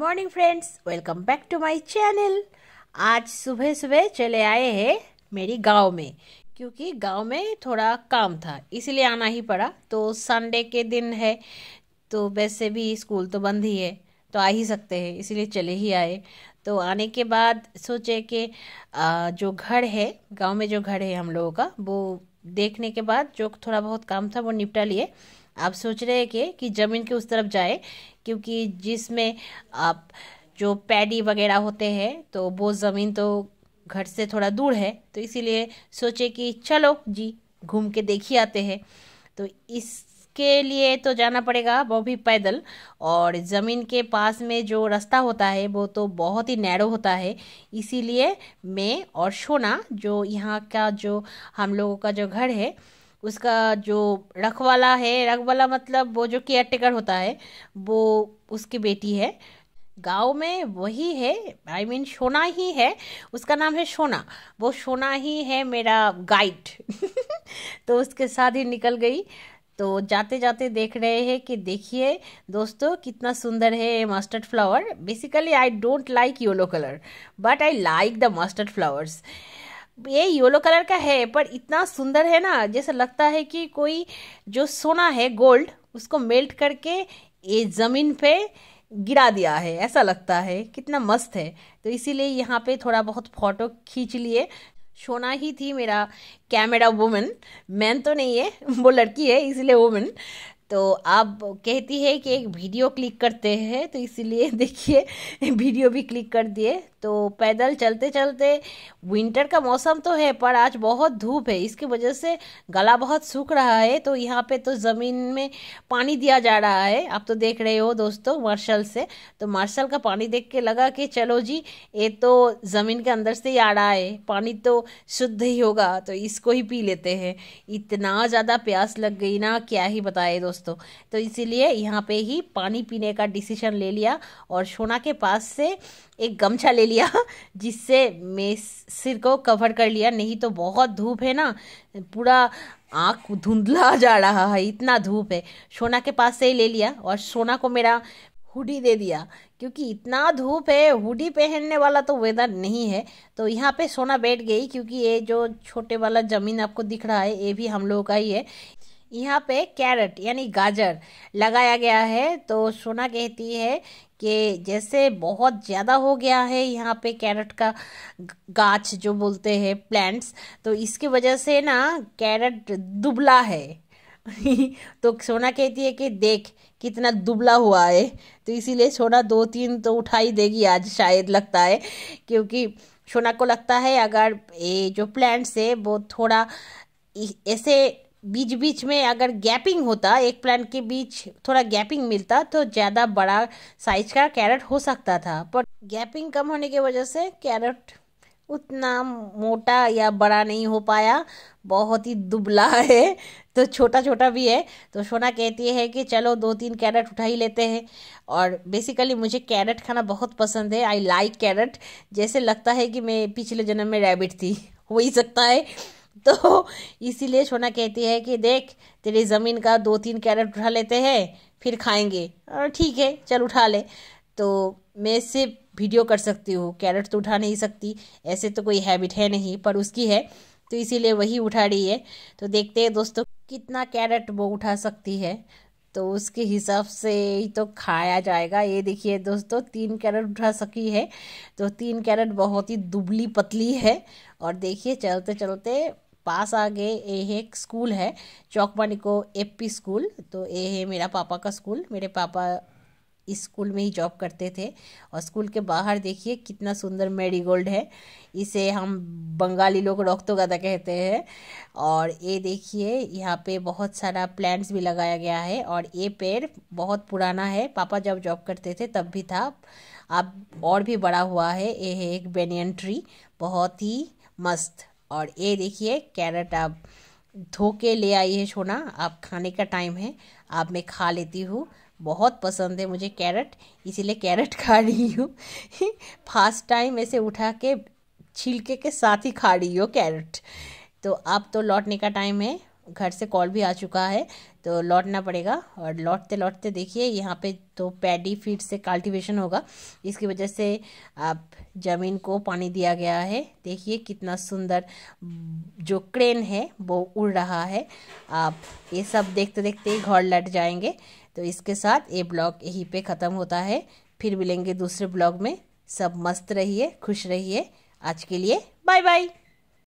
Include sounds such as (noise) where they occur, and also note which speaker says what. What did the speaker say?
Speaker 1: morning friends welcome back to my channel आज सुबह सुबह चले आए हैं मेरी गांव में क्योंकि गांव में थोड़ा काम था इसलिए आना ही पड़ा तो संडे के दिन है तो वैसे भी स्कूल तो बंद ही है तो आ ही सकते हैं इसलिए चले ही आए तो आने के बाद सोचे कि जो घर है गांव में जो घर है हम लोगों का वो देखने के बाद जो थोड़ा बहुत काम था वो निपटा लिए आप सोच रहे हैं कि ज़मीन के उस तरफ जाए क्योंकि जिसमें आप जो पैडी वगैरह होते हैं तो वो ज़मीन तो घर से थोड़ा दूर है तो इसीलिए सोचे कि चलो जी घूम के देख ही आते हैं तो इस उसके लिए तो जाना पड़ेगा वो भी पैदल और ज़मीन के पास में जो रास्ता होता है वो तो बहुत ही नैरो होता है इसीलिए मैं और सोना जो यहाँ का जो हम लोगों का जो घर है उसका जो रखवाला है रखवाला मतलब वो जो केयर टेकर होता है वो उसकी बेटी है गांव में वही है आई I मीन mean, सोना ही है उसका नाम है सोना वो सोना ही है मेरा गाइड (laughs) तो उसके साथ ही निकल गई तो जाते जाते देख रहे हैं कि देखिए दोस्तों कितना सुंदर है ये mustard flower basically I don't like yellow colour but I like the mustard flowers ये येलो कलर का है पर इतना सुंदर है ना जैसे लगता है कि कोई जो सोना है गोल्ड उसको मेल्ट करके ये ज़मीन पे गिरा दिया है ऐसा लगता है कितना मस्त है तो इसीलिए यहाँ पे थोड़ा बहुत फ़ोटो खींच लिए सोना ही थी मेरा कैमरा वुमेन मैन तो नहीं है वो लड़की है इसलिए वुमेन तो आप कहती है कि एक वीडियो क्लिक करते हैं तो इसीलिए (laughs) देखिए वीडियो भी क्लिक कर दिए तो पैदल चलते चलते विंटर का मौसम तो है पर आज बहुत धूप है इसकी वजह से गला बहुत सूख रहा है तो यहाँ पे तो ज़मीन में पानी दिया जा रहा है आप तो देख रहे हो दोस्तों मार्शल से तो मार्शल का पानी देख के लगा कि चलो जी ये तो ज़मीन के अंदर से ही आ रहा है पानी तो शुद्ध ही होगा तो इसको ही पी लेते हैं इतना ज़्यादा प्यास लग गई ना क्या ही बताए दोस्तों दोस्तों तो इसीलिए यहाँ पे ही पानी पीने का डिसीजन ले लिया और सोना के पास से एक गमछा ले लिया (laughs) जिससे मैं सिर को कवर कर लिया नहीं तो बहुत धूप है ना पूरा आँख धुंधला जा रहा है इतना धूप है सोना के पास से ही ले लिया और सोना को मेरा हुडी दे दिया क्योंकि इतना धूप है हुडी पहनने वाला तो वेदर नहीं है तो यहाँ पे सोना बैठ गई क्योंकि ये जो छोटे वाला ज़मीन आपको दिख रहा है ये भी हम लोगों का ही है यहाँ पे कैरेट यानी गाजर लगाया गया है तो सोना कहती है कि जैसे बहुत ज़्यादा हो गया है यहाँ पे कैरेट का गाछ जो बोलते हैं प्लांट्स तो इसकी वजह से ना कैरेट दुबला है (laughs) तो सोना कहती है कि देख कितना दुबला हुआ है तो इसीलिए सोना दो तीन तो उठा ही देगी आज शायद लगता है क्योंकि सोना को लगता है अगर ये जो प्लांट्स है वो थोड़ा ऐसे बीच बीच में अगर गैपिंग होता एक प्लांट के बीच थोड़ा गैपिंग मिलता तो ज़्यादा बड़ा साइज का कैरेट हो सकता था पर गैपिंग कम होने की वजह से कैरेट उतना मोटा या बड़ा नहीं हो पाया बहुत ही दुबला है तो छोटा छोटा भी है तो सोना कहती है कि चलो दो तीन कैरेट उठा ही लेते हैं और बेसिकली मुझे कैरेट खाना बहुत पसंद है आई लाइक कैरेट जैसे लगता है कि मैं पिछले जन्म में रैबिट थी हो ही सकता है (laughs) तो इसीलिए सोना कहती है कि देख तेरी ज़मीन का दो तीन कैरेट उठा लेते हैं फिर खाएंगे और ठीक है चल उठा ले तो मैं इससे वीडियो कर सकती हूँ कैरेट तो उठा नहीं सकती ऐसे तो कोई हैबिट है नहीं पर उसकी है तो इसीलिए वही उठा रही है तो देखते हैं दोस्तों कितना कैरेट वो उठा सकती है तो उसके हिसाब से ही तो खाया जाएगा ये देखिए दोस्तों तीन कैरेट उठा सकी है तो तीन कैरेट बहुत ही दुबली पतली है और देखिए चलते चलते पास आगे ये एक स्कूल है चौकपानी को एपी स्कूल तो ये है मेरा पापा का स्कूल मेरे पापा इस स्कूल में ही जॉब करते थे और स्कूल के बाहर देखिए कितना सुंदर मेरीगोल्ड है इसे हम बंगाली लोग रोकतो गदा कहते हैं और ये देखिए यहाँ पे बहुत सारा प्लांट्स भी लगाया गया है और ये पेड़ बहुत पुराना है पापा जब जॉब करते थे तब भी था अब और भी बड़ा हुआ है ये है एक बेनियन ट्री बहुत ही मस्त और ये देखिए कैरेट आप धो के ले आई है सोना आप खाने का टाइम है आप मैं खा लेती हूँ बहुत पसंद है मुझे कैरेट इसीलिए कैरेट खा रही हूँ फर्स्ट (laughs) टाइम ऐसे उठा के छिलके के साथ ही खा रही हो कैरेट तो अब तो लौटने का टाइम है घर से कॉल भी आ चुका है तो लौटना पड़ेगा और लौटते लौटते देखिए यहाँ पे तो पैडी फीड से कल्टीवेशन होगा इसकी वजह से आप ज़मीन को पानी दिया गया है देखिए कितना सुंदर जो क्रेन है वो उड़ रहा है आप ये सब देखते देखते ही घर लट जाएंगे तो इसके साथ ये ब्लॉग यहीं पे ख़त्म होता है फिर मिलेंगे दूसरे ब्लॉग में सब मस्त रहिए खुश रहिए आज के लिए बाय बाय